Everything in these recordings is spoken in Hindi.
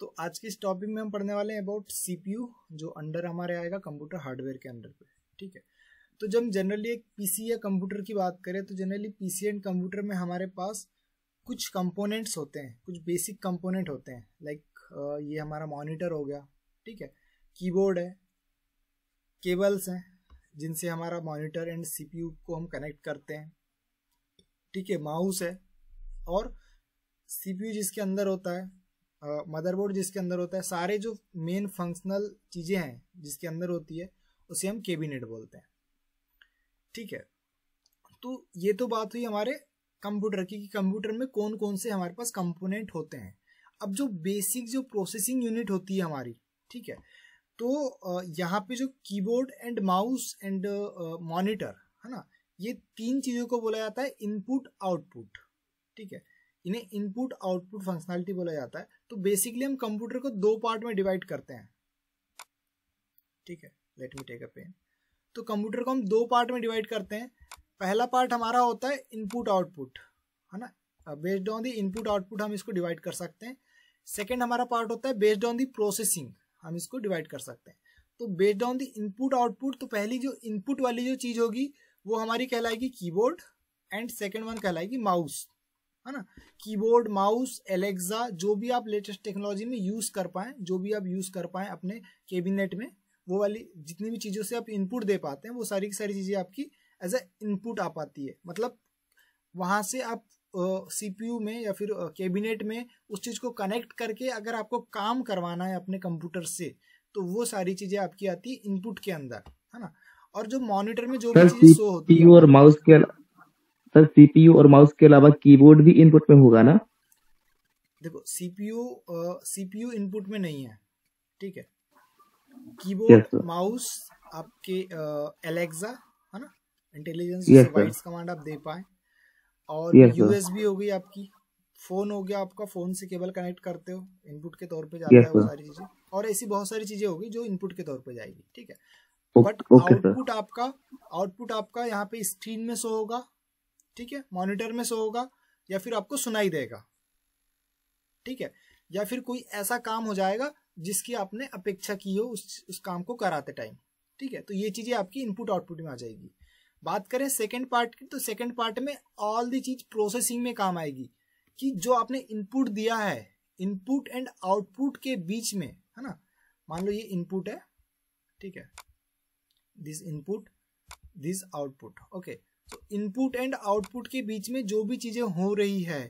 तो आज के इस टॉपिक में हम पढ़ने वाले हैं अबाउट सीपीयू जो अंडर हमारे आएगा कंप्यूटर हार्डवेयर के अंडर पे ठीक है तो जब हम जनरली एक पीसी या कंप्यूटर की बात करें तो जनरली पीसी एंड कंप्यूटर में हमारे पास कुछ कंपोनेंट्स होते हैं कुछ बेसिक कंपोनेंट होते हैं लाइक ये हमारा मॉनिटर हो गया ठीक है कीबोर्ड है केबल्स हैं जिनसे हमारा मॉनिटर एंड सीपीयू को हम कनेक्ट करते हैं ठीक है माउस है और सीपीयू जिसके अंदर होता है मदरबोर्ड जिसके अंदर होता है सारे जो मेन फंक्शनल चीज़ें हैं जिसके अंदर होती है उसे हम केबिनेट बोलते हैं ठीक है तो ये तो बात हुई हमारे कंप्यूटर की कि कंप्यूटर में कौन कौन से हमारे पास कंपोनेंट होते हैं अब जो बेसिक जो प्रोसेसिंग यूनिट होती है हमारी ठीक है तो यहाँ पे जो keyboard and mouse and monitor है ना ये तीन चीज़ों को बोला जाता है इनपुट आउटपुट ठीक है इन्हें इनपुट आउटपुट फंक्शनैलिटी बोला जाता है तो बेसिकली हम कंप्यूटर को दो पार्ट में डिवाइड करते हैं ठीक है let me take a pen तो कंप्यूटर को हम दो पार्ट में डिवाइड करते हैं पहला पार्ट हमारा होता है इनपुट आउटपुट है ना based on the input output हम इसको डिवाइड कर सकते हैं सेकेंड हमारा पार्ट होता है बेस्ड ऑन दी प्रोसेसिंग हम इसको डिवाइड कर सकते हैं तो based on the input output तो पहली जो इनपुट वाली जो चीज़ होगी वो हमारी कहलाएगी कीबोर्ड एंड सेकेंड वन कहलाएगी माउस है ना कीबोर्ड माउस एलेक्सा जो भी आप लेटेस्ट टेक्नोलॉजी में यूज कर पाए जो भी आप यूज कर पाए अपने कैबिनेट में वो वाली जितनी भी चीज़ों से आप इनपुट दे पाते हैं वो सारी की सारी चीज़ें आपकी एज ए इनपुट आ पाती है मतलब वहाँ से आप सीपीयू में या फिर कैबिनेट में उस चीज़ को कनेक्ट करके अगर आपको काम करवाना है अपने कंप्यूटर से तो वो सारी चीज़ें आपकी आती है इनपुट के अंदर है ना और जो मॉनिटर में जो भी चीज़ शो होती है और माउस के सर सीपीयू और माउस के अलावा कीबोर्ड भी इनपुट में होगा ना देखो सीपीयू सीपीयू इनपुट में नहीं है ठीक है कीबोर्ड माउस आपके एलेक्सा है ना इंटेलिजेंस कमांड आप दे पाए और यूएसबी yes, हो गई आपकी फोन हो गया आपका फोन से केबल कनेक्ट करते हो इनपुट के तौर पे जाता yes, है वो सारी चीजें और ऐसी बहुत सारी चीजें होगी जो इनपुट के तौर पे जाएगी ठीक है बट आउटपुट आपका आउटपुट आपका यहाँ पे स्क्रीन में शो होगा ठीक है मॉनिटर में सो होगा या फिर आपको सुनाई देगा ठीक है या फिर कोई ऐसा काम हो जाएगा जिसकी आपने अपेक्षा की हो उस उस काम को कराते टाइम ठीक है तो ये चीज़ें आपकी इनपुट आउटपुट में आ जाएगी बात करें सेकेंड पार्ट की तो सेकेंड पार्ट में ऑल दी चीज प्रोसेसिंग में काम आएगी कि जो आपने इनपुट दिया है इनपुट एंड आउटपुट के बीच में है ना मान लो ये इनपुट है ठीक है this input this output okay तो इनपुट एंड आउटपुट के बीच में जो भी चीज़ें हो रही है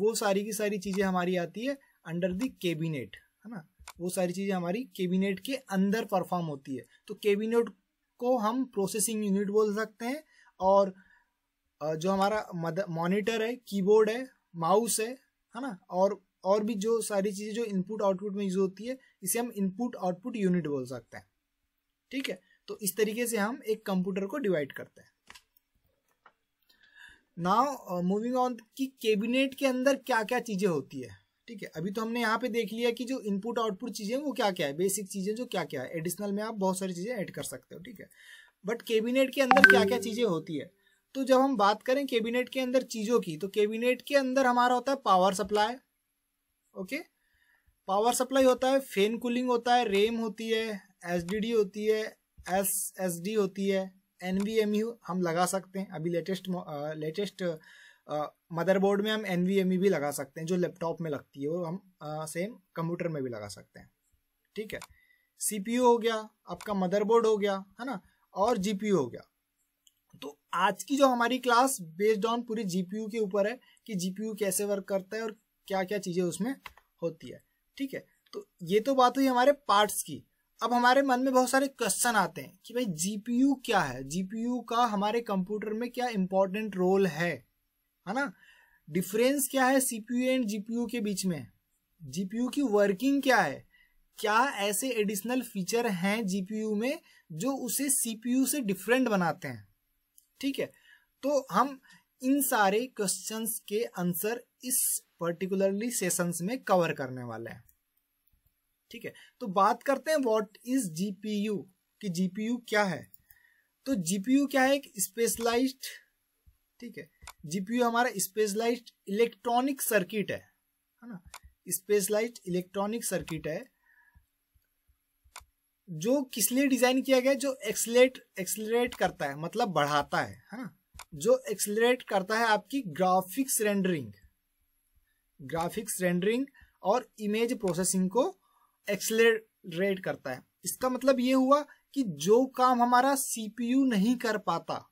वो सारी की सारी चीज़ें हमारी आती है अंडर द केबिनेट है ना वो सारी चीज़ें हमारी केबिनेट के अंदर परफॉर्म होती है तो केबिनेट को हम प्रोसेसिंग यूनिट बोल सकते हैं और जो हमारा मॉनिटर है कीबोर्ड है माउस है है ना और और भी जो सारी चीज़ें जो इनपुट आउटपुट में यूज होती है इसे हम इनपुट आउटपुट यूनिट बोल सकते हैं ठीक है तो इस तरीके से हम एक कंप्यूटर को डिवाइड करते हैं नाउ मूविंग ऑन कि कैबिनेट के अंदर क्या क्या चीज़ें होती है ठीक है अभी तो हमने यहाँ पे देख लिया कि जो इनपुट आउटपुट चीज़ें वो क्या क्या है बेसिक चीज़ें जो क्या क्या है एडिशनल में आप बहुत सारी चीज़ें ऐड कर सकते हो ठीक है बट कैबिनेट के अंदर क्या क्या चीज़ें होती है तो जब हम बात करें कैबिनेट के अंदर चीज़ों की तो कैबिनेट के अंदर हमारा होता है power supply okay power supply होता है फैन कूलिंग होता है रेम होती है एस होती है एस होती है एन हम लगा सकते हैं अभी लेटेस्ट लेटेस्ट मदरबोर्ड में हम एन भी लगा सकते हैं जो लैपटॉप में लगती है वो हम सेम कंप्यूटर में भी लगा सकते हैं ठीक है सीपीयू हो गया आपका मदरबोर्ड हो गया है ना और जीपीयू हो गया तो आज की जो हमारी क्लास बेस्ड ऑन पूरी जीपीयू के ऊपर है कि जीपीयू कैसे वर्क करता है और क्या क्या चीजें उसमें होती है ठीक है तो ये तो बात हुई हमारे पार्ट्स की अब हमारे मन में बहुत सारे क्वेश्चन आते हैं कि भाई जीपीयू क्या है जीपीयू का हमारे कंप्यूटर में क्या इंपॉर्टेंट रोल है है ना डिफरेंस क्या है सीपीयू एंड जीपीयू के बीच में जीपीयू की वर्किंग क्या है क्या ऐसे एडिशनल फीचर हैं जीपीयू में जो उसे सीपीयू से डिफरेंट बनाते हैं ठीक है तो हम इन सारे क्वेश्चंस के आंसर इस पर्टिकुलरली सेशंस में कवर करने वाले हैं ठीक है तो बात करते हैं वॉट इज जीपीयू कि जीपीयू क्या है तो जीपीयू क्या है एक स्पेशलाइज्ड ठीक है जीपीयू हमारा स्पेशलाइज्ड इलेक्ट्रॉनिक सर्किट है है ना स्पेशलाइज्ड इलेक्ट्रॉनिक सर्किट है जो किस लिए डिजाइन किया गया जो एक्सलेट एक्सलरेट करता है मतलब बढ़ाता है है ना जो एक्सलरेट करता है आपकी ग्राफिक्स रेंडरिंग ग्राफिक्स रेंडरिंग और इमेज प्रोसेसिंग को एक्सलेट करता है इसका मतलब ये हुआ कि जो काम हमारा सीपीयू नहीं कर पाता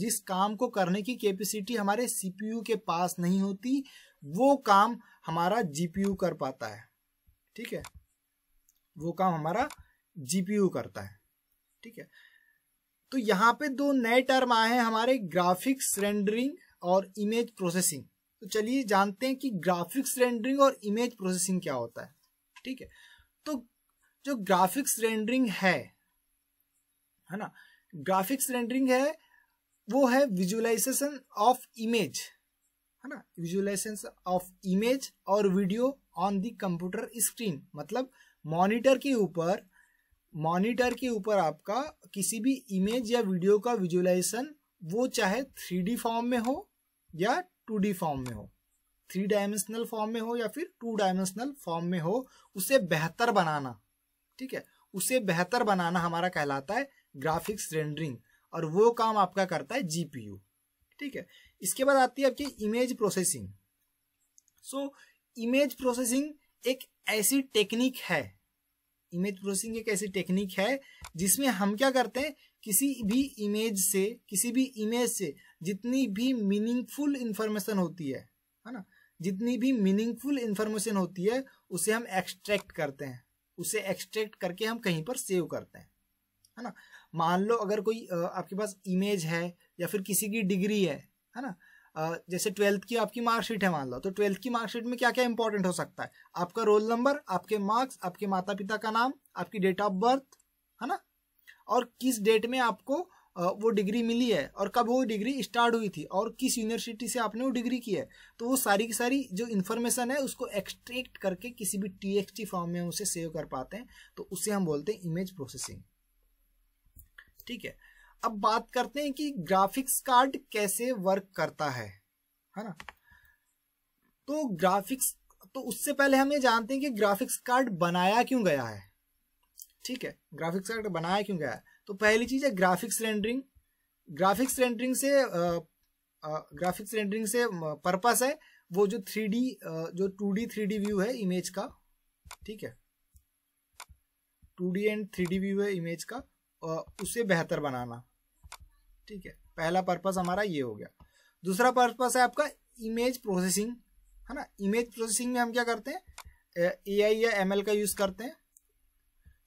जिस काम को करने की कैपेसिटी हमारे सीपीयू के पास नहीं होती वो काम हमारा जीपीयू कर पाता है ठीक है वो काम हमारा जीपीयू करता है ठीक है तो यहाँ पे दो नए टर्म आए हैं हमारे ग्राफिक्स रेंडरिंग और इमेज प्रोसेसिंग तो चलिए जानते हैं कि ग्राफिक्स रेंडरिंग और इमेज प्रोसेसिंग क्या होता है ठीक है तो जो ग्राफिक्स रेंडरिंग है है ना ग्राफिक्स रेंडरिंग है वो है विजुअलाइजेशन ऑफ इमेज है ना विजुअलाइजेशन ऑफ इमेज और video on the computer screen मतलब मॉनिटर के ऊपर मॉनिटर के ऊपर आपका किसी भी इमेज या वीडियो का विजुअलाइजेशन वो चाहे थ्री फॉर्म में हो या टू फॉर्म में हो थ्री डायमेंशनल फॉर्म में हो या फिर टू डायमेंशनल फॉर्म में हो उसे बेहतर बनाना ठीक है उसे बेहतर बनाना हमारा कहलाता है ग्राफिक्स रेंडरिंग और वो काम आपका करता है जीपीयू ठीक है इसके बाद आती है आपकी image processing so image processing एक ऐसी टेक्निक है इमेज प्रोसेसिंग एक ऐसी टेक्निक है जिसमें हम क्या करते हैं किसी भी इमेज से किसी भी इमेज से जितनी भी मीनिंगफुल इंफॉर्मेशन होती है है ना जितनी भी मीनिंगफुल इंफॉर्मेशन होती है उसे हम एक्सट्रैक्ट करते हैं उसे एक्सट्रैक्ट करके हम कहीं पर सेव करते हैं है ना मान लो अगर कोई आपके पास इमेज है या फिर किसी की डिग्री है है ना जैसे ट्वेल्थ की आपकी मार्कशीट है मान लो तो ट्वेल्थ की मार्कशीट में क्या क्या इंपॉर्टेंट हो सकता है आपका रोल नंबर आपके मार्क्स आपके माता पिता का नाम आपकी डेट ऑफ बर्थ है ना और किस डेट में आपको वो डिग्री मिली है और कब वो डिग्री स्टार्ट हुई थी और किस यूनिवर्सिटी से आपने वो डिग्री की है तो वो सारी की सारी जो इन्फॉर्मेशन है उसको एक्सट्रैक्ट करके किसी भी टी फॉर्म में उसे सेव कर पाते हैं तो उसे हम बोलते हैं इमेज प्रोसेसिंग ठीक है अब बात करते हैं कि ग्राफिक्स कार्ड कैसे वर्क करता है है ना तो ग्राफिक्स तो उससे पहले हम ये जानते हैं कि ग्राफिक्स कार्ड बनाया क्यों गया है ठीक है ग्राफिक्स कार्ड बनाया क्यों गया है तो पहली चीज़ है ग्राफिक्स रेंडरिंग ग्राफिक्स रेंडरिंग से ग्राफिक्स रेंडरिंग से पर्पस है वो जो थ्री डी जो two D three D view है इमेज का ठीक है two D and three D view है इमेज का उसे बेहतर बनाना ठीक है पहला पर्पस हमारा ये हो गया दूसरा पर्पस है आपका इमेज प्रोसेसिंग है ना इमेज प्रोसेसिंग में हम क्या करते हैं ए आई या एम का यूज़ करते हैं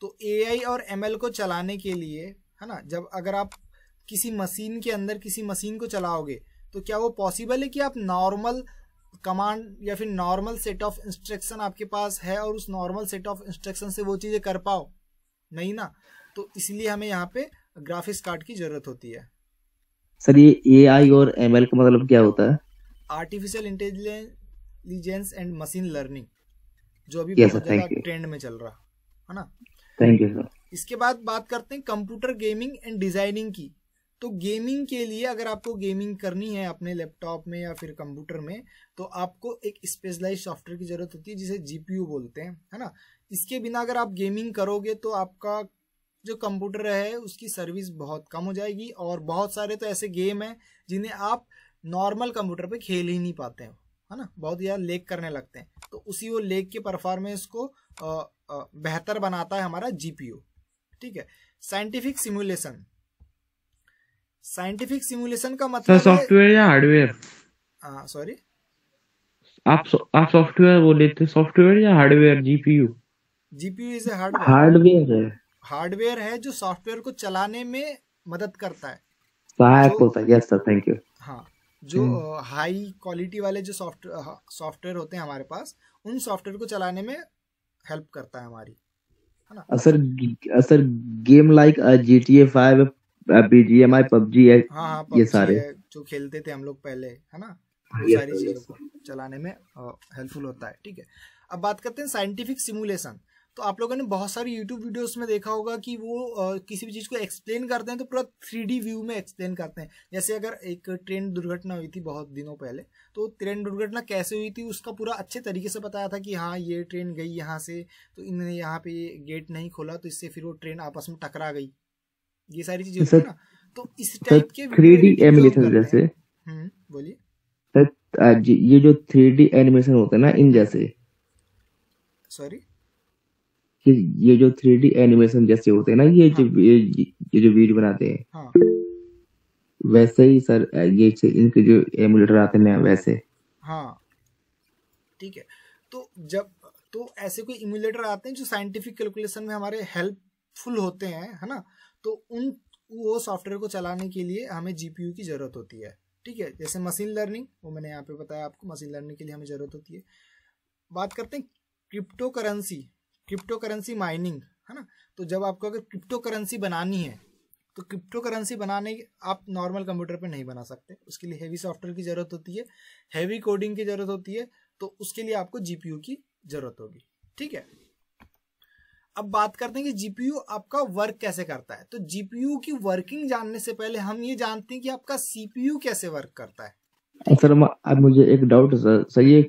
तो एआई और एम को चलाने के लिए है ना जब अगर आप किसी मशीन के अंदर किसी मशीन को चलाओगे तो क्या वो पॉसिबल है कि आप नॉर्मल कमांड या फिर नॉर्मल सेट ऑफ इंस्ट्रक्शन आपके पास है और उस नॉर्मल सेट ऑफ इंस्ट्रक्शन से वो चीज़ें कर पाओ नहीं ना तो इसलिए हमें यहाँ पे ग्राफिक्स कार्ड की जरूरत होती है सर ये ए और एम का मतलब क्या होता है artificial intelligence and machine learning जो अभी yes, ट्रेंड में चल रहा है ना थैंक यू सर इसके बाद बात करते हैं कंप्यूटर गेमिंग एंड डिजाइनिंग की तो गेमिंग के लिए अगर आपको गेमिंग करनी है अपने लैपटॉप में या फिर कंप्यूटर में तो आपको एक स्पेशलाइज सॉफ्टवेयर की ज़रूरत होती है जिसे जीपीयू बोलते हैं है ना इसके बिना अगर आप गेमिंग करोगे तो आपका जो कंप्यूटर है उसकी सर्विस बहुत कम हो जाएगी और बहुत सारे तो ऐसे गेम हैं जिन्हें आप नॉर्मल कंप्यूटर पे खेल ही नहीं पाते हो है ना बहुत ज़्यादा लेक करने लगते हैं तो उसी वो लेक के परफॉर्मेंस को बेहतर बनाता है हमारा जीपीओ ठीक है साइंटिफिक सिमुलेशन साइंटिफिक सिमुलेशन का मतलब सॉफ्टवेयर या हार्डवेयर सॉरी आप सो, आप सॉफ्टवेयर बोले थे सॉफ्टवेयर या hardware GPU GPU is hardware hardware है हार्डवेयर है जो सॉफ्टवेयर को चलाने में मदद करता है सहायक होता है यस सर थैंक यू हाँ जो हाई हम्म। क्वालिटी वाले जो सॉफ्टवेयर सॉफ्टवेयर होते हैं हमारे पास उन सॉफ्टवेयर को चलाने में हेल्प करता है हमारी है ना sir sir game like GTA 5 BGMI PUBG है हाँ हाँ ये सारे जो खेलते थे हम लोग पहले है ना हाँ, ये सारी तो चीजों को चलाने में हेल्पफुल होता है ठीक है अब बात करते हैं साइंटिफिक सिमुलेशन तो आप लोगों ने बहुत सारी यूट्यूब वीडियोस में देखा होगा कि वो किसी भी चीज़ को एक्सप्लेन करते हैं तो पूरा थ्री व्यू में एक्सप्लेन करते हैं जैसे अगर एक ट्रेन दुर्घटना हुई थी बहुत दिनों पहले तो ट्रेन दुर्घटना कैसे हुई थी उसका पूरा अच्छे तरीके से बताया था कि हाँ ये ट्रेन गई यहाँ से तो इन्होंने यहाँ पे गेट नहीं खोला तो इससे फिर वो ट्रेन आपस में टकरा गई ये सारी चीजें होती ना तो इस टाइप के थ्री डी एनिमेशन जैसे हम्म, बोलिए ये जो थ्री डी एनिमेशन होते हैं ना इन जैसे सॉरी कि ये जो थ्री डी एनिमेशन जैसे होते हैं ना ये हाँ. जो ये जो वीडियो बनाते हैं हाँ. वैसे ही सर ये इनके जो एमुलेटर आते हैं वैसे हाँ ठीक है तो जब तो ऐसे कोई इम्यूलेटर आते हैं जो साइंटिफिक कैलकुलेशन में हमारे हेल्पफुल होते हैं है ना तो उन वो सॉफ्टवेयर को चलाने के लिए हमें जीपीयू की ज़रूरत होती है ठीक है जैसे मशीन लर्निंग वो मैंने यहाँ पे बताया आपको मशीन लर्निंग के लिए हमें ज़रूरत होती है बात करते हैं cryptocurrency cryptocurrency mining है ना तो जब आपको अगर क्रिप्टो करेंसी बनानी है तो क्रिप्टो करेंसी बनाने आप नॉर्मल कंप्यूटर पे नहीं बना सकते उसके लिए हैवी सॉफ्टवेयर की ज़रूरत होती है हैवी कोडिंग की ज़रूरत होती है तो उसके लिए आपको जीपीयू की ज़रूरत होगी ठीक है अब बात करते हैं कि जीपीयू आपका वर्क कैसे करता है तो जीपीयू की वर्किंग जानने से पहले हम ये जानते हैं कि आपका सीपीयू कैसे वर्क करता है सर मुझे एक डाउट सर सर ये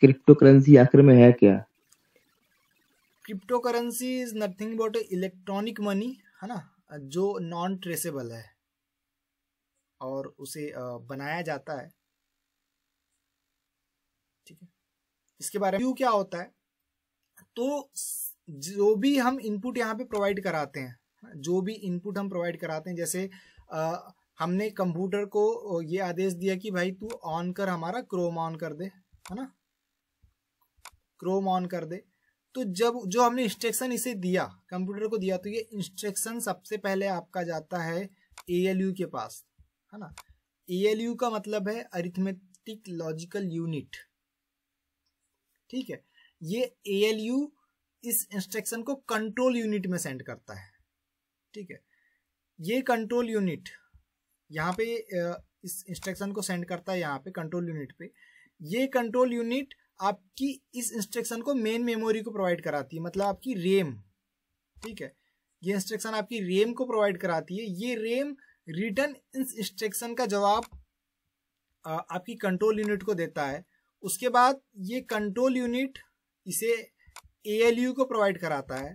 क्रिप्टो करेंसी आखिर में है क्या cryptocurrency is nothing about electronic money है ना जो नॉन ट्रेसेबल है और उसे बनाया जाता है ठीक है इसके बारे में क्या होता है तो जो भी हम इनपुट यहाँ पे प्रोवाइड कराते हैं जो भी इनपुट हम प्रोवाइड कराते हैं जैसे आ, हमने कंप्यूटर को ये आदेश दिया कि भाई तू ऑन कर हमारा क्रोम ऑन कर दे है ना क्रोम ऑन कर दे तो जब जो हमने इंस्ट्रक्शन इसे दिया कंप्यूटर को दिया तो ये इंस्ट्रक्शन सबसे पहले आपका जाता है ए के पास है ना ए का मतलब है अरिथमेटिक लॉजिकल यूनिट ठीक है ये ए इस इंस्ट्रक्शन को कंट्रोल यूनिट में सेंड करता है ठीक है ये कंट्रोल यूनिट यहाँ पे इस इंस्ट्रक्शन को सेंड करता है यहाँ पे कंट्रोल यूनिट पे ये कंट्रोल यूनिट आपकी इस इंस्ट्रक्शन को मेन मेमोरी को प्रोवाइड कराती है मतलब आपकी रेम ठीक है ये इंस्ट्रक्शन आपकी रेम को प्रोवाइड कराती है ये रेम रिटर्न इस इंस्ट्रक्शन का जवाब आपकी कंट्रोल यूनिट को देता है उसके बाद ये कंट्रोल यूनिट इसे ए को प्रोवाइड कराता है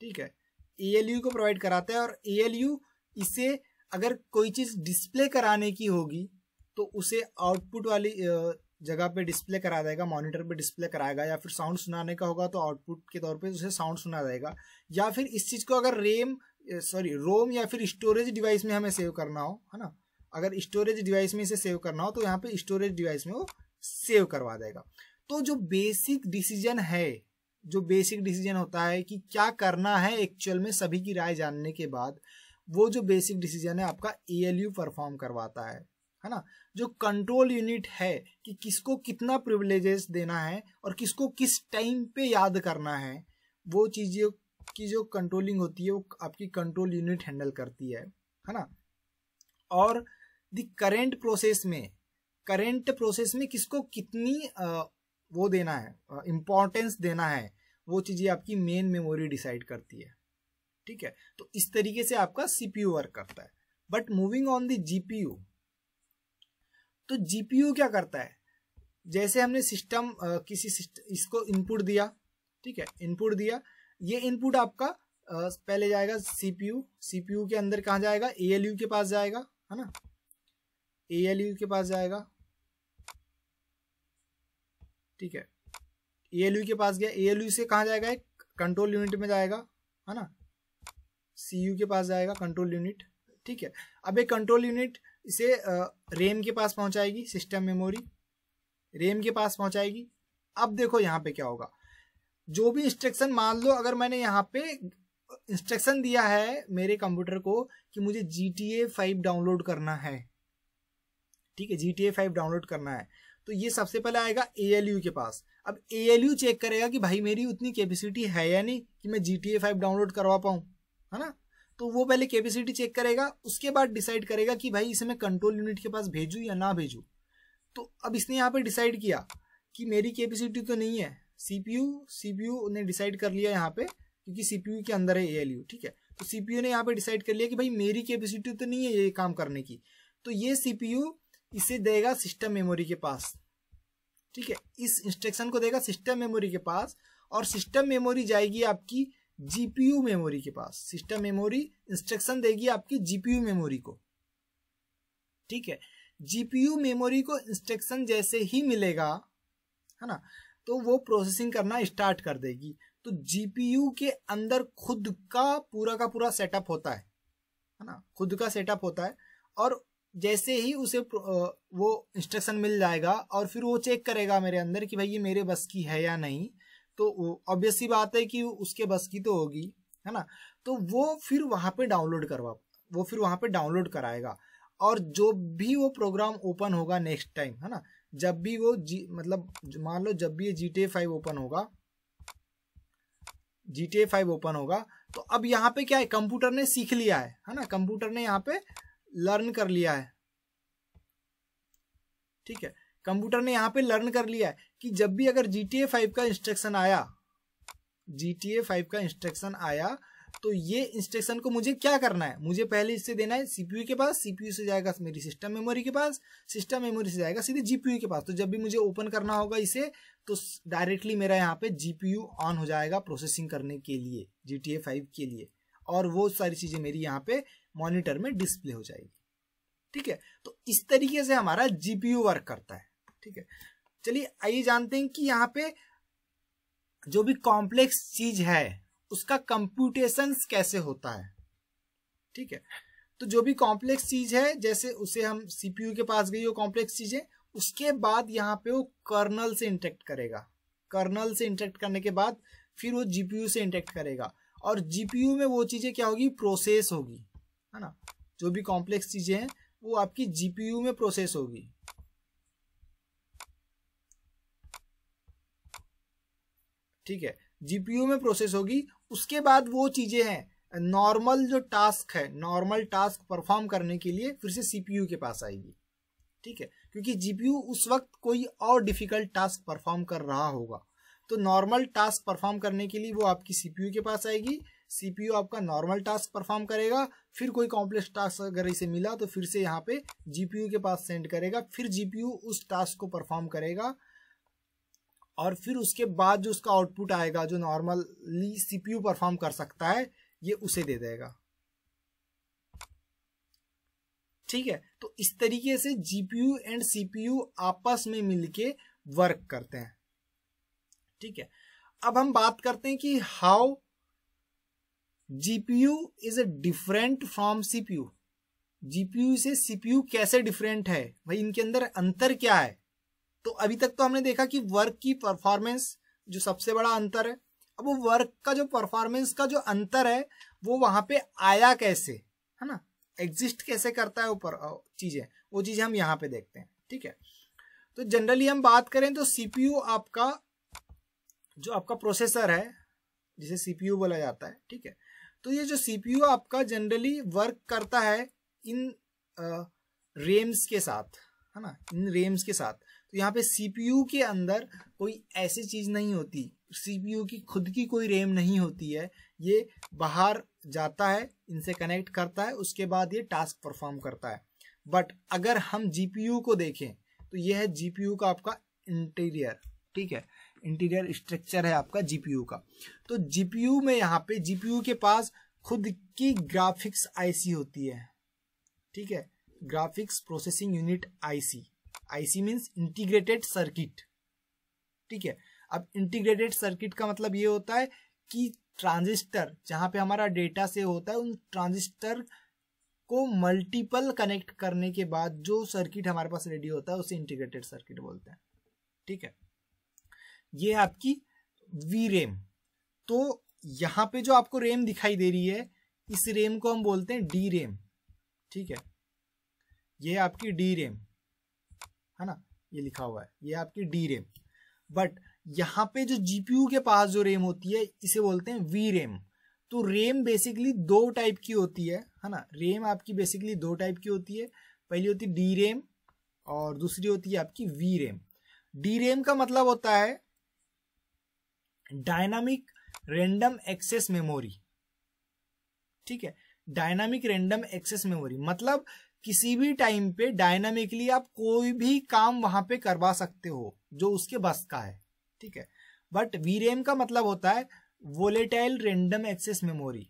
ठीक है ए को प्रोवाइड कराता है और ए इसे अगर कोई चीज़ डिस्प्ले कराने की होगी तो उसे आउटपुट वाली जगह पे डिस्प्ले करा देगा मॉनिटर पे डिस्प्ले कराएगा या फिर साउंड सुनाने का होगा तो आउटपुट के तौर पे उसे साउंड सुना जाएगा या फिर इस चीज़ को अगर रेम सॉरी रोम या फिर स्टोरेज डिवाइस में हमें सेव करना हो है ना अगर स्टोरेज डिवाइस में इसे सेव करना हो तो यहाँ पे स्टोरेज डिवाइस में वो सेव करवा देगा तो जो बेसिक डिसीजन है जो बेसिक डिसीजन होता है कि क्या करना है एक्चुअल में सभी की राय जानने के बाद वो जो बेसिक डिसीजन है आपका ए परफॉर्म करवाता है है ना जो कंट्रोल यूनिट है कि किसको कितना प्रिविलेजेस देना है और किसको किस टाइम पे याद करना है वो चीज़ें की जो कंट्रोलिंग होती है वो आपकी कंट्रोल यूनिट हैंडल करती है है ना और द करेंट प्रोसेस में करेंट प्रोसेस में किसको कितनी आ, वो देना है इम्पोर्टेंस देना है वो चीज़ें आपकी मेन मेमोरी डिसाइड करती है ठीक है तो इस तरीके से आपका सीपीयू वर्क करता है but moving on the GPU तो जीपीयू क्या करता है जैसे हमने सिस्टम किसी सिस्टम इसको इनपुट दिया ठीक है इनपुट दिया ये इनपुट आपका पहले जाएगा सीपीयू सीपीयू के अंदर कहाँ जाएगा एएलयू के पास जाएगा है ना एएलयू के पास जाएगा ठीक है एएलयू के पास गया एएलयू से कहाँ जाएगा एक कंट्रोल यूनिट में जाएगा है ना सीयू के पास जाएगा कंट्रोल यूनिट ठीक है अब एक कंट्रोल यूनिट इसे रेम के पास पहुंचाएगी सिस्टम मेमोरी रेम के पास पहुंचाएगी अब देखो यहाँ पे क्या होगा जो भी इंस्ट्रक्शन मान लो अगर मैंने यहाँ पे इंस्ट्रक्शन दिया है मेरे कंप्यूटर को कि मुझे G T A five download करना है ठीक है G T A five download करना है तो ये सबसे पहले आएगा ए एल यू के पास अब ए एल यू चेक करेगा कि भाई मेरी उतनी कैपेसिटी है या नहीं कि मैं G T A five download करवा पाऊँ है ना तो वो पहले कैपेसिटी चेक करेगा उसके बाद डिसाइड करेगा कि भाई इसे मैं कंट्रोल यूनिट के पास भेजूँ या ना भेजूँ तो अब इसने यहाँ पर डिसाइड किया कि मेरी कैपेसिटी तो नहीं है सीपीयू सीपीयू ने डिसाइड कर लिया यहाँ पे क्योंकि सीपीयू के अंदर है एएलयू ठीक है तो सीपीयू ने यहाँ पे डिसाइड कर लिया कि भाई मेरी कैपेसिटी तो नहीं है ये काम करने की तो ये सीपीयू इसे देगा सिस्टम मेमोरी के पास ठीक है इस इंस्ट्रक्शन को देगा सिस्टम मेमोरी के पास और सिस्टम मेमोरी जाएगी आपकी जीपीयू मेमोरी के पास सिस्टम मेमोरी इंस्ट्रक्शन देगी आपकी जीपीयू मेमोरी को ठीक है जीपीयू मेमोरी को इंस्ट्रक्शन जैसे ही मिलेगा है ना तो वो प्रोसेसिंग करना स्टार्ट कर देगी तो जीपीयू के अंदर खुद का पूरा का पूरा सेटअप होता है है ना खुद का सेटअप होता है और जैसे ही उसे वो इंस्ट्रक्शन मिल जाएगा और फिर वो चेक करेगा मेरे अंदर कि भाई ये मेरे बस की है या नहीं तो ऑब्वियस सी बात है कि उसके बस की तो होगी है ना तो वो फिर वहां पे डाउनलोड करवा वो फिर वहां पे डाउनलोड कराएगा और जो भी वो प्रोग्राम ओपन होगा नेक्स्ट टाइम है ना जब भी वो जी मतलब मान लो जब भी ये जी टी फाइव ओपन होगा जी टी फाइव ओपन होगा तो अब यहाँ पे क्या है कंप्यूटर ने सीख लिया है है ना कंप्यूटर ने यहाँ पे लर्न कर लिया है ठीक है कंप्यूटर ने यहाँ पे लर्न कर लिया है कि जब भी अगर जी टी फाइव का इंस्ट्रक्शन आया जी टी फाइव का इंस्ट्रक्शन आया तो ये इंस्ट्रक्शन को मुझे क्या करना है मुझे पहले इससे देना है सीपीयू के पास सीपीयू से जाएगा मेरी सिस्टम मेमोरी के पास सिस्टम मेमोरी से जाएगा सीधे जीपीयू के पास तो जब भी मुझे ओपन करना होगा इसे तो डायरेक्टली मेरा यहाँ पे जीपीयू ऑन हो जाएगा प्रोसेसिंग करने के लिए जी टी फाइव के लिए और वो सारी चीज़ें मेरी यहाँ पे मॉनिटर में डिस्प्ले हो जाएगी ठीक है तो इस तरीके से हमारा जीपीयू वर्क करता है ठीक है चलिए आइए जानते हैं कि यहाँ पे जो भी कॉम्प्लेक्स चीज है उसका कंप्यूटेशन कैसे होता है ठीक है तो जो भी कॉम्प्लेक्स चीज है जैसे उसे हम सीपीयू के पास गई हो कॉम्प्लेक्स चीजें उसके बाद यहाँ पे वो कर्नल से इंटेक्ट करेगा कर्नल से इंटेक्ट करने के बाद फिर वो जीपीयू से इंटेक्ट करेगा और जीपीयू में वो चीजें क्या होगी प्रोसेस होगी है ना जो भी कॉम्प्लेक्स चीजें हैं वो आपकी जीपीयू में प्रोसेस होगी ठीक है जीपीयू में प्रोसेस होगी उसके बाद वो चीज़ें हैं नॉर्मल जो टास्क है नॉर्मल टास्क परफॉर्म करने के लिए फिर से सीपीयू के पास आएगी ठीक है क्योंकि जीपीयू उस वक्त कोई और डिफिकल्ट टास्क परफॉर्म कर रहा होगा तो नॉर्मल टास्क परफॉर्म करने के लिए वो आपकी सीपीयू के पास आएगी सीपीयू आपका नॉर्मल टास्क परफॉर्म करेगा फिर कोई कॉम्प्लेक्स टास्क अगर इसे मिला तो फिर से यहाँ पे जीपीयू के पास सेंड करेगा फिर जीपीयू उस टास्क को परफॉर्म करेगा और फिर उसके बाद जो उसका आउटपुट आएगा जो नॉर्मली सीपीयू परफॉर्म कर सकता है ये उसे दे देगा ठीक है तो इस तरीके से जीपीयू एंड सीपीयू आपस में मिलके वर्क करते हैं ठीक है अब हम बात करते हैं कि how GPU is a different from CPU GPU से सीपीयू कैसे डिफरेंट है भाई इनके अंदर अंतर क्या है तो अभी तक तो हमने देखा कि वर्क की परफॉर्मेंस जो सबसे बड़ा अंतर है अब वो वर्क का जो परफॉर्मेंस का जो अंतर है वो वहां पे आया कैसे है ना एग्जिस्ट कैसे करता है वो चीजें वो चीजें हम यहाँ पे देखते हैं ठीक है तो जनरली हम बात करें तो सीपीयू आपका जो आपका प्रोसेसर है जिसे सीपीयू बोला जाता है ठीक है तो ये जो सीपीयू आपका जनरली वर्क करता है इन रेम्स के साथ है ना इन रेम्स के साथ तो यहाँ पे सीपीयू के अंदर कोई ऐसी चीज नहीं होती सीपीयू की खुद की कोई रेम नहीं होती है ये बाहर जाता है इनसे कनेक्ट करता है उसके बाद ये टास्क परफॉर्म करता है बट अगर हम जीपीयू को देखें तो ये है जीपीयू का आपका इंटीरियर ठीक है इंटीरियर स्ट्रक्चर है आपका जीपीयू का तो जीपीयू में यहाँ पे जीपीयू के पास खुद की ग्राफिक्स आईसी होती है ठीक है graphics processing unit IC IC means integrated circuit ठीक है अब इंटीग्रेटेड सर्किट का मतलब ये होता है कि ट्रांजिस्टर जहाँ पे हमारा डेटा से होता है उन ट्रांजिस्टर को मल्टीपल कनेक्ट करने के बाद जो सर्किट हमारे पास रेडी होता है उसे इंटीग्रेटेड सर्किट बोलते हैं ठीक है ये है आपकी वी रेम तो यहाँ पे जो आपको रेम दिखाई दे रही है इस रेम को हम बोलते हैं डी रेम ठीक है ये आपकी डी रेम है ना ये लिखा हुआ है ये आपकी डी रेम बट यहाँ पे जो जीपीयू के पास जो रेम होती है इसे बोलते हैं वी रेम तो रेम बेसिकली दो टाइप की होती है है ना रेम आपकी बेसिकली दो टाइप की होती है पहली होती है डी रेम और दूसरी होती है आपकी वी रेम डी रेम का मतलब होता है डायनामिक रेंडम एक्सेस मेमोरी ठीक है डायनामिक रेंडम एक्सेस मेमोरी मतलब किसी भी टाइम पे डायनामिकली आप कोई भी काम वहां पे करवा सकते हो जो उसके बस का है ठीक है बट वीरेम का मतलब होता है वोलेटाइल रेंडम एक्सेस मेमोरी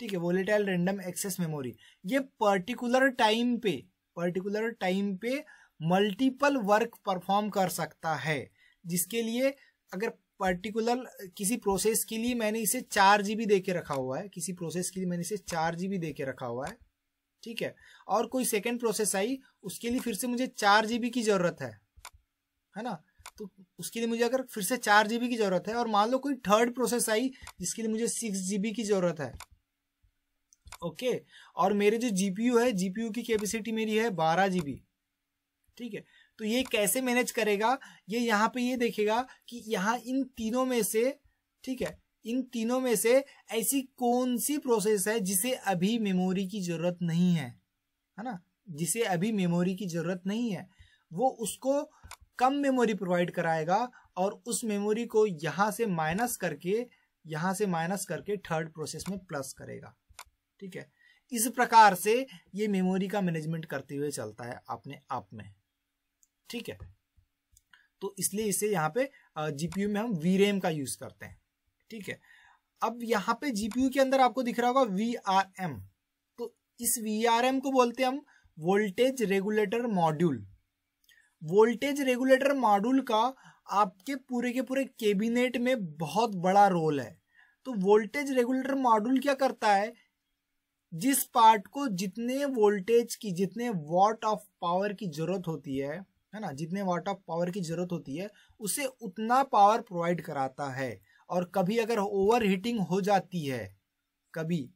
ठीक है वोलेटाइल रेंडम एक्सेस मेमोरी ये पर्टिकुलर टाइम पे पर्टिकुलर टाइम पे मल्टीपल वर्क परफॉर्म कर सकता है जिसके लिए अगर पर्टिकुलर किसी प्रोसेस के लिए मैंने इसे चार जीबी दे के रखा हुआ है किसी प्रोसेस के लिए मैंने इसे चार जीबी दे के रखा हुआ है ठीक है और कोई सेकेंड प्रोसेस आई उसके लिए फिर से मुझे चार जीबी की जरूरत है है ना तो उसके लिए मुझे अगर फिर से चार जीबी की जरूरत है और मान लो कोई थर्ड प्रोसेस आई जिसके लिए मुझे सिक्स जीबी की जरूरत है ओके और मेरे जो जीपीयू है जीपीयू की कैपेसिटी मेरी है बारह जीबी ठीक है तो ये कैसे मैनेज करेगा ये यहाँ पे ये देखेगा कि यहाँ इन तीनों में से ठीक है इन तीनों में से ऐसी कौन सी प्रोसेस है जिसे अभी मेमोरी की जरूरत नहीं है है ना जिसे अभी मेमोरी की जरूरत नहीं है वो उसको कम मेमोरी प्रोवाइड कराएगा और उस मेमोरी को यहाँ से माइनस करके यहाँ से माइनस करके थर्ड प्रोसेस में प्लस करेगा ठीक है इस प्रकार से ये मेमोरी का मैनेजमेंट करते हुए चलता है अपने आप में ठीक है तो इसलिए इसे यहाँ पे जीपीयू में हम वीरेम का यूज करते हैं ठीक है अब यहाँ पे जीपीयू के अंदर आपको दिख रहा होगा वी आर एम तो इस वी आर एम को बोलते हैं हम voltage regulator module voltage regulator module का आपके पूरे के पूरे कैबिनेट में बहुत बड़ा रोल है तो वोल्टेज रेगुलेटर मॉड्यूल क्या करता है जिस पार्ट को जितने वोल्टेज की जितने वाट ऑफ पावर की जरूरत होती है है ना जितने वाट ऑफ पावर की जरूरत होती है उसे उतना पावर प्रोवाइड कराता है और कभी अगर ओवर हीटिंग हो जाती है कभी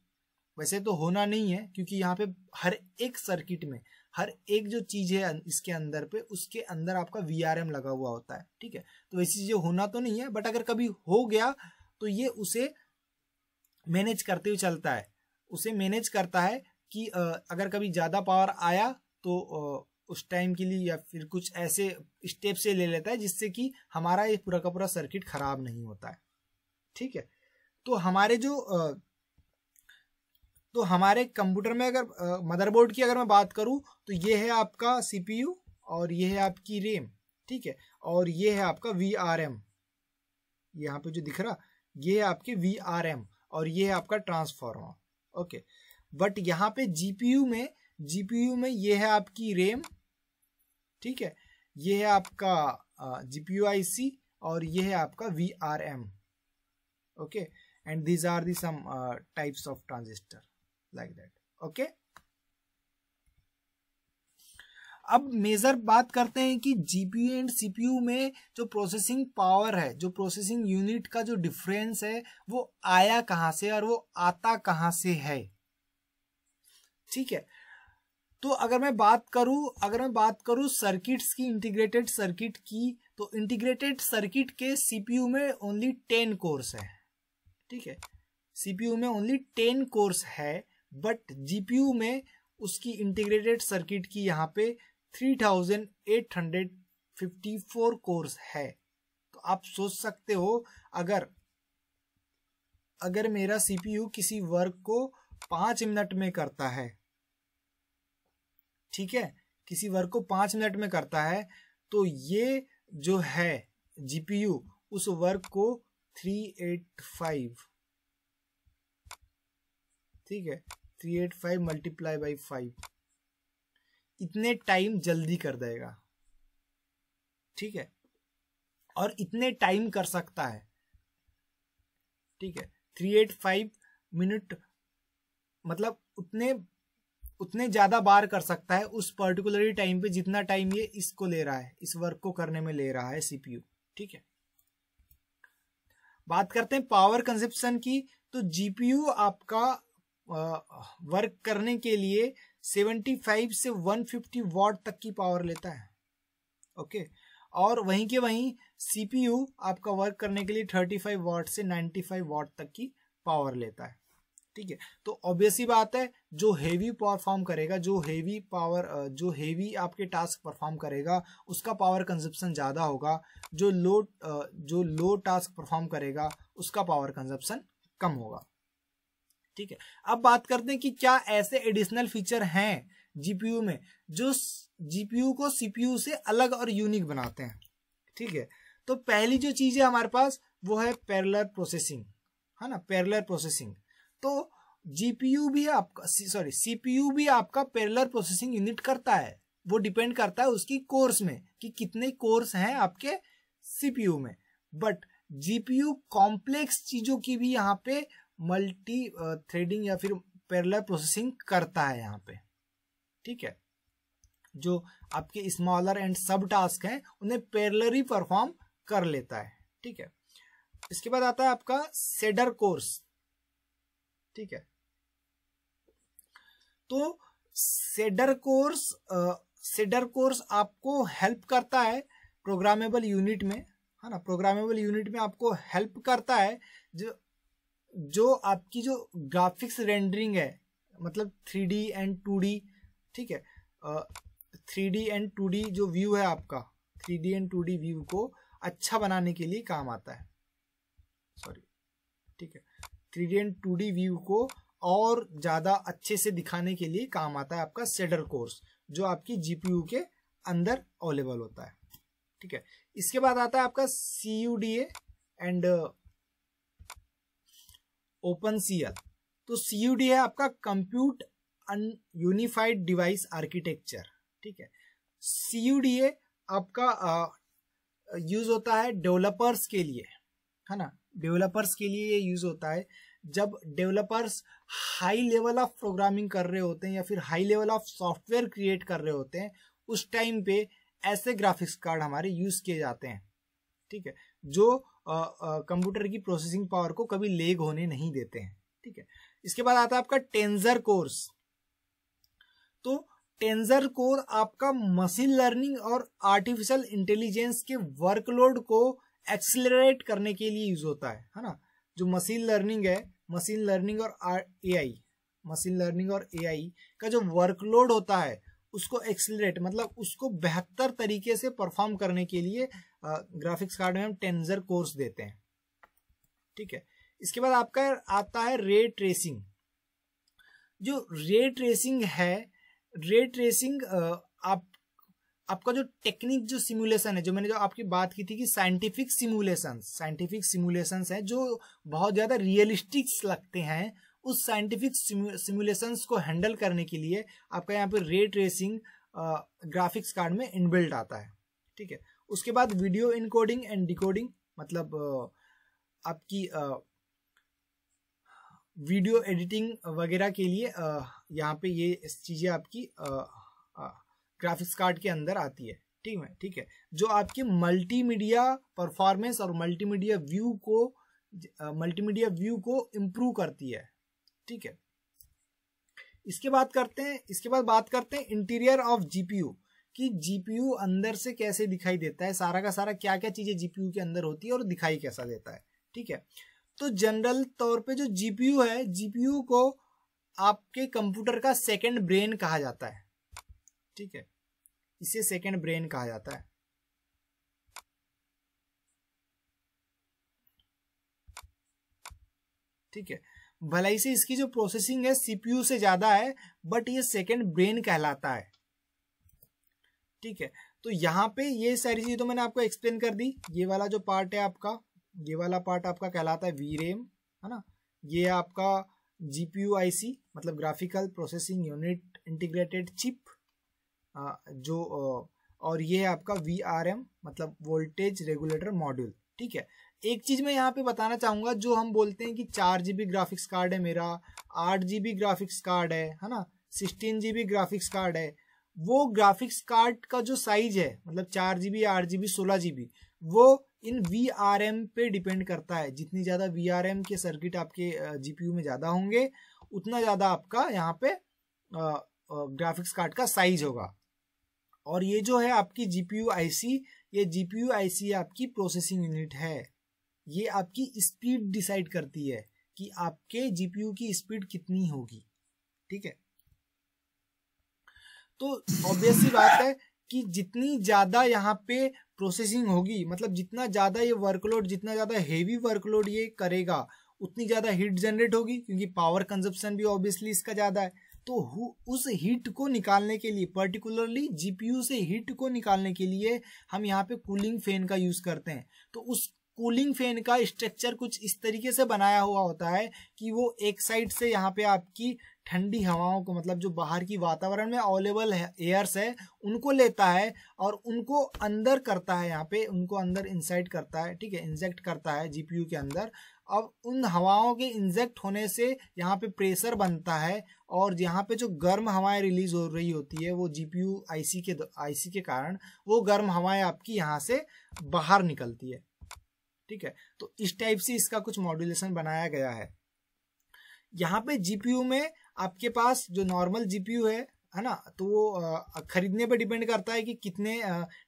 वैसे तो होना नहीं है क्योंकि यहाँ पे हर एक सर्किट में हर एक जो चीज है अं, इसके अंदर पे उसके अंदर आपका वी लगा हुआ होता है ठीक है तो वैसी चीजें होना तो नहीं है बट अगर कभी हो गया तो ये उसे मैनेज करते हुए चलता है उसे मैनेज करता है कि अगर कभी ज्यादा पावर आया तो उस टाइम के लिए या फिर कुछ ऐसे स्टेप से ले लेता है जिससे कि हमारा ये पूरा का पूरा सर्किट खराब नहीं होता है ठीक है तो हमारे जो तो हमारे कंप्यूटर में अगर मदरबोर्ड की अगर मैं बात करूं तो ये है आपका सीपीयू और ये है आपकी रेम ठीक है और ये है आपका वी आर एम यहाँ पे जो दिख रहा ये है आपके वी आर एम और ये है आपका ट्रांसफार्मर ओके बट यहाँ पे जीपीयू में जीपीयू में ये है आपकी रेम ठीक है ये है आपका जीपीयू आई सी और ये है आपका V R M okay and these are the some uh, types of transistor like that okay अब मेजर बात करते हैं कि जीपीयू एंड सीपीयू में जो प्रोसेसिंग पावर है जो प्रोसेसिंग यूनिट का जो डिफरेंस है वो आया कहाँ से और वो आता कहाँ से है ठीक है तो अगर मैं बात करूं अगर मैं बात करूं सर्किट्स की इंटीग्रेटेड सर्किट की तो इंटीग्रेटेड सर्किट के सीपीयू में ओनली टेन कोर्स है ठीक है सीपीयू में ओनली टेन कोर्स है बट जीपीयू में उसकी इंटीग्रेटेड सर्किट की यहाँ पे three thousand eight hundred fifty four cores है तो आप सोच सकते हो अगर अगर मेरा सीपीयू किसी वर्क को पांच मिनट में करता है ठीक है किसी वर्क को पांच मिनट में करता है तो ये जो है जीपीयू उस वर्क को थ्री एट फाइव ठीक है three eight five multiply by five इतने टाइम जल्दी कर देगा ठीक है और इतने टाइम कर सकता है ठीक है थ्री एट फाइव मिनट मतलब उतने उतने ज़्यादा बार कर सकता है उस पर्टिकुलर टाइम पे जितना टाइम ये इसको ले रहा है इस वर्क को करने में ले रहा है सीपीयू ठीक है बात करते हैं पावर कंजप्शन की तो जीपीयू आपका वर्क करने के लिए 75 से 150 वॉट तक की पावर लेता है ओके और वहीं के वहीं सीपीयू आपका वर्क करने के लिए 35 वॉट से 95 वॉट तक की पावर लेता है ठीक है तो ऑब्वियसली बात है जो हेवी परफॉर्म करेगा जो हेवी पावर जो हेवी आपके टास्क परफॉर्म करेगा उसका पावर कंजप्शन ज़्यादा होगा जो लो जो लो टास्क परफॉर्म करेगा उसका पावर कंजप्शन कम होगा ठीक है अब बात करते हैं कि क्या ऐसे एडिशनल फीचर हैं जीपीयू में जो जीपीयू को सीपीयू से अलग और यूनिक बनाते हैं ठीक है तो पहली जो चीज़ है हमारे पास वो है पैरलर प्रोसेसिंग है ना पैरलर प्रोसेसिंग तो जीपीयू भी आपका सॉरी सीपीयू भी आपका पेरलर प्रोसेसिंग यूनिट करता है वो डिपेंड करता है उसकी कोर्स में कि कितने कोर्स हैं आपके सीपीयू में बट जीपीयू कॉम्प्लेक्स चीजों की भी यहाँ पे मल्टी थ्रेडिंग या फिर पेरलर प्रोसेसिंग करता है यहाँ पे ठीक है जो आपके स्मॉलर एंड सब टास्क हैं उन्हें पेरलर ही परफॉर्म कर लेता है ठीक है इसके बाद आता है आपका सेडर कोर्स ठीक है तो सेडर कोर्स सेडर कोर्स आपको हेल्प करता है प्रोग्रामेबल यूनिट में है ना प्रोग्रामेबल यूनिट में आपको हेल्प करता है जो जो आपकी जो ग्राफिक्स रेंडरिंग है मतलब three D and two D ठीक है three D and two D जो व्यू है आपका three D and two D view को अच्छा बनाने के लिए काम आता है सॉरी ठीक है ग्रेडियंट टू व्यू को और ज़्यादा अच्छे से दिखाने के लिए काम आता है आपका सेडर कोर्स जो आपकी जीपीयू के अंदर अवेलेबल होता है ठीक है इसके बाद आता है आपका C U D and open C L तो सी यू डी ए आपका कंप्यूट यूनिफाइड डिवाइस आर्किटेक्चर ठीक है सी यू डी ए आपका यूज uh, होता है डेवलपर्स के लिए है ना डेवलपर्स के लिए ये यूज होता है जब developers high level of programming कर रहे होते हैं या फिर high level of software create कर रहे होते हैं उस टाइम पे ऐसे ग्राफिक्स कार्ड हमारे यूज किए जाते हैं ठीक है जो कंप्यूटर की प्रोसेसिंग पावर को कभी लेग होने नहीं देते हैं ठीक है इसके बाद आता है आपका टेंजर कोर्स तो टेंजर कोर आपका मशीन लर्निंग और आर्टिफिशियल इंटेलिजेंस के वर्कलोड को एक्सिलरेट करने के लिए यूज होता है है ना जो मशीन लर्निंग है मशीन लर्निंग और आई मशीन लर्निंग और आई का जो वर्कलोड होता है उसको एक्सिलरेट मतलब उसको बेहतर तरीके से परफॉर्म करने के लिए ग्राफिक्स कार्ड में हम टेंजर कोर्स देते हैं ठीक है इसके बाद आपका आता है रे ट्रेसिंग जो रे ट्रेसिंग है रे ट्रेसिंग आप आपका जो टेक्निक जो सिमुलेशन है जो मैंने जो आपकी बात की थी कि साइंटिफिक सिमुलेशन साइंटिफिक सिमुलेशन है जो बहुत ज्यादा रियलिस्टिक्स लगते हैं उस साइंटिफिक सिमुलेशन को हैंडल करने के लिए आपका यहाँ पे रे ट्रेसिंग ग्राफिक्स कार्ड में इनबिल्ट आता है ठीक है उसके बाद वीडियो इनकोडिंग एंड डिकोडिंग मतलब uh, आपकी वीडियो एडिटिंग वगैरह के लिए uh, यहाँ पे ये चीज़ें आपकी ग्राफिक्स कार्ड के अंदर आती है ठीक है ठीक है जो आपके मल्टीमीडिया परफॉर्मेंस और मल्टीमीडिया व्यू को मल्टीमीडिया व्यू को इम्प्रूव करती है ठीक है इसके बाद करते हैं इसके बाद बात करते हैं इंटीरियर ऑफ जीपीयू कि जीपीयू अंदर से कैसे दिखाई देता है सारा का सारा क्या क्या चीजें जीपीयू के अंदर होती है और दिखाई कैसा देता है ठीक है तो जनरल तौर पे जो जीपीयू है जीपीयू को आपके कंप्यूटर का सेकंड ब्रेन कहा जाता है ठीक है इसे सेकेंड ब्रेन कहा जाता है ठीक है भलाई से इसकी जो प्रोसेसिंग है सीपीयू से ज्यादा है बट ये सेकेंड ब्रेन कहलाता है ठीक है तो यहां पे ये सारी चीज तो मैंने आपको एक्सप्लेन कर दी ये वाला जो पार्ट है आपका ये वाला पार्ट आपका कहलाता है वी रेम है ना ये आपका जीपीयू आईसी आई सी मतलब graphical processing unit integrated chip जो और ये है आपका वी मतलब वोल्टेज रेगुलेटर मॉड्यूल ठीक है एक चीज मैं यहाँ पे बताना चाहूंगा जो हम बोलते हैं कि चार जीबी ग्राफिक्स कार्ड है मेरा आठ जीबी ग्राफिक्स कार्ड है है ना सिक्सटीन जीबी ग्राफिक्स कार्ड है वो ग्राफिक्स कार्ड का जो साइज है मतलब चार जीबी आठ जीबी सोलह जीबी वो इन वी आर एम पे डिपेंड करता है जितनी ज्यादा वी आर एम के सर्किट आपके जीपीयू में ज्यादा होंगे उतना ज्यादा आपका यहाँ पे ग्राफिक्स कार्ड का साइज होगा और ये जो है आपकी जी पी आईसी ये जी पी आईसी आपकी प्रोसेसिंग यूनिट है ये आपकी स्पीड डिसाइड करती है कि आपके जीपीयू की स्पीड कितनी होगी ठीक है तो ऑब्वियसली बात है कि जितनी ज़्यादा यहाँ पे प्रोसेसिंग होगी मतलब जितना ज़्यादा ये वर्कलोड जितना ज़्यादा हेवी वर्कलोड ये करेगा उतनी ज़्यादा हीट जनरेट होगी क्योंकि पावर कंजप्शन भी ऑब्वियसली इसका ज़्यादा है तो उस हीट को निकालने के लिए पर्टिकुलरली जीपीयू से हीट को निकालने के लिए हम यहाँ पे कूलिंग फैन का यूज करते हैं तो उस कूलिंग फैन का स्ट्रक्चर कुछ इस तरीके से बनाया हुआ होता है कि वो एक साइड से यहाँ पे आपकी ठंडी हवाओं को मतलब जो बाहर की वातावरण में अवेलेबल है एयर्स है उनको लेता है और उनको अंदर करता है यहाँ पे उनको अंदर इंसाइट करता है ठीक है इंजेक्ट करता है जीपीयू के अंदर अब उन हवाओं के इंजेक्ट होने से यहाँ पे प्रेशर बनता है और यहाँ पे जो गर्म हवाएं रिलीज हो रही होती है वो जीपीयू आईसी के आईसी के कारण वो गर्म हवाएं आपकी यहाँ से बाहर निकलती है ठीक है तो इस टाइप से इसका कुछ मॉड्यूलेशन बनाया गया है यहाँ पे जीपीयू में आपके पास जो नॉर्मल जीपीयू है है ना तो वो खरीदने पर डिपेंड करता है कि कितने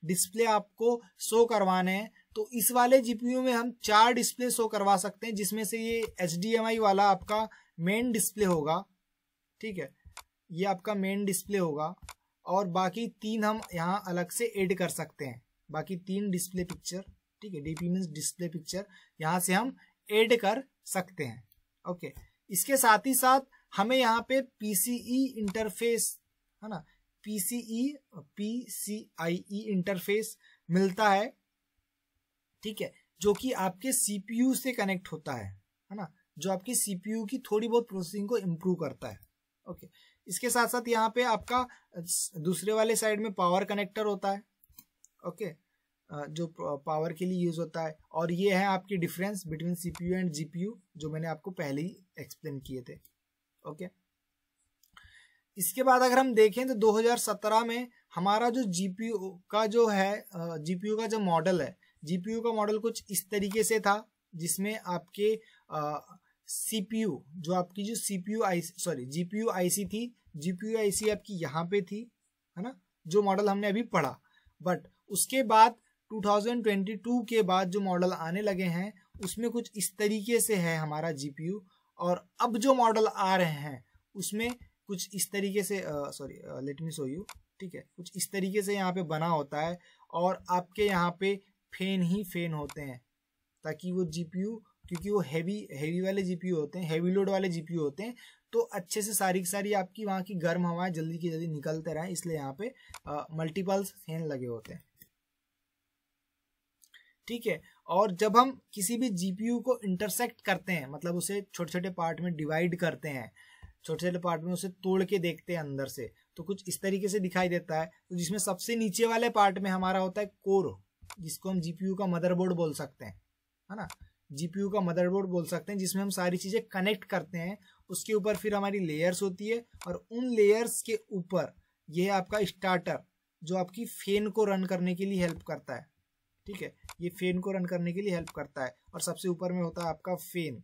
डिस्प्ले आपको शो करवाने हैं तो इस वाले जीपीयू में हम चार डिस्प्ले शो करवा सकते हैं जिसमें से ये एच वाला आपका मेन डिस्प्ले होगा ठीक है ये आपका मेन डिस्प्ले होगा और बाकी तीन हम यहाँ अलग से ऐड कर सकते हैं बाकी तीन डिस्प्ले पिक्चर ठीक है डीपी मीन्स डिस्प्ले पिक्चर यहाँ से हम ऐड कर सकते हैं ओके इसके साथ ही साथ हमें यहाँ पे पीसीई इंटरफेस e है ना PCIe P C I E interface मिलता है ठीक है जो कि आपके सीपीयू से कनेक्ट होता है है ना जो आपकी सीपीयू की थोड़ी बहुत प्रोसेसिंग को इम्प्रूव करता है ओके इसके साथ साथ यहाँ पे आपका दूसरे वाले साइड में पावर कनेक्टर होता है ओके जो पावर के लिए यूज होता है और ये है आपकी difference between CPU and GPU जो मैंने आपको पहले ही एक्सप्लेन किए थे ओके इसके बाद अगर हम देखें तो 2017 में हमारा जो जीपीयू का जो है जीपीयू का जो मॉडल है जीपीयू का मॉडल कुछ इस तरीके से था जिसमें आपके सीपीयू जो आपकी जो CPU I sorry GPU IC थी जीपीयू आईसी आपकी यहाँ पे थी है ना जो मॉडल हमने अभी पढ़ा बट उसके बाद 2022 के बाद जो मॉडल आने लगे हैं उसमें कुछ इस तरीके से है हमारा जीपीयू और अब जो मॉडल आ रहे हैं उसमें कुछ इस तरीके से sorry let me show you ठीक है कुछ इस तरीके से यहाँ पे बना होता है और आपके यहाँ पे फेन ही फेन होते हैं ताकि वो जीपीयू क्योंकि वो हैवी हैवी वाले जीपीयू होते हैं हैवी लोड वाले जीपीयू होते हैं तो अच्छे से सारी की सारी आपकी वहाँ की गर्म हवाएं जल्दी की जल्दी निकलते रहें इसलिए यहाँ पे मल्टीपल्स फैन लगे होते हैं ठीक है और जब हम किसी भी जीपीयू को इंटरसेक्ट करते हैं मतलब उसे छोटे छोटे पार्ट में डिवाइड करते हैं छोटे छोटे पार्ट में उसे तोड़ के देखते हैं अंदर से तो कुछ इस तरीके से दिखाई देता है तो जिसमें सबसे नीचे वाले पार्ट में हमारा होता है कोर जिसको हम जीपीयू का मदरबोर्ड बोल सकते हैं है ना जीपीयू का मदरबोर्ड बोल सकते हैं जिसमें हम सारी चीज़ें कनेक्ट करते हैं उसके ऊपर फिर हमारी लेयर्स होती है और उन लेयर्स के ऊपर ये है आपका स्टार्टर जो आपकी फेन को रन करने के लिए हेल्प करता है ठीक है ये फेन को रन करने के लिए हेल्प करता है और सबसे ऊपर में होता है आपका फेन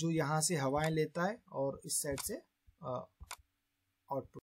जो यहाँ से हवाएं लेता है और इस साइड से आउटपुट